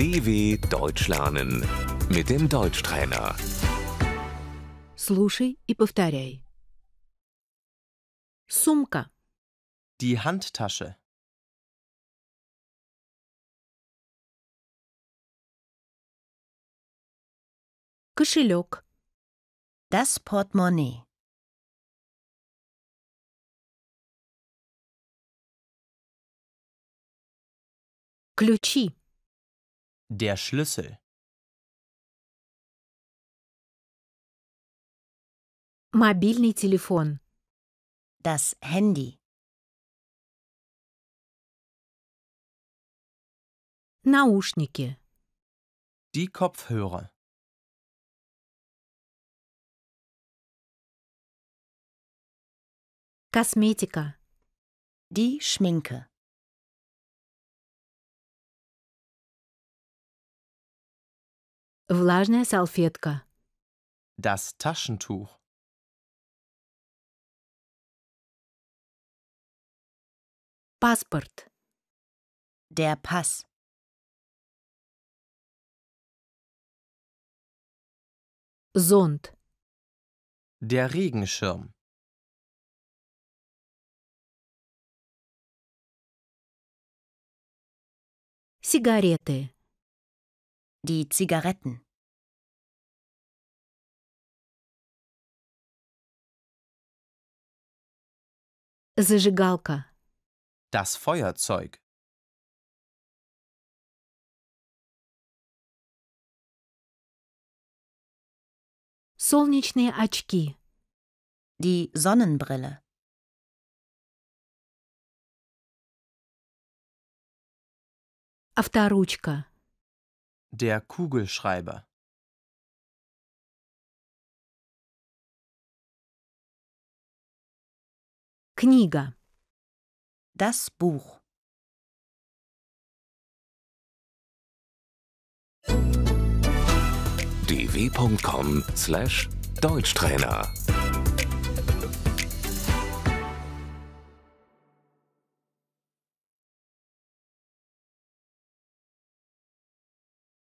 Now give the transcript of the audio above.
DW Deutsch lernen mit dem Deutschtrainer. Слушай и повторяй. Сумка, Die Handtasche. кошелек, Das Portemonnaie. ключи, der Schlüssel. Мобильный телефон. Das Handy. Наушники. Die Kopfhörer. Kosmetika. Die Schminke. Влажная салфетка. Das Taschentuch. Passport. Der Pass. Sund. Der Regenschirm. Zigarette. Die Zigaretten. Зажигалка. Das Feuerzeug. Солнечные очки. Die Sonnenbrille. Авторучка. Der Kugelschreiber Kniga Das Buch dw.com/deutschtrainer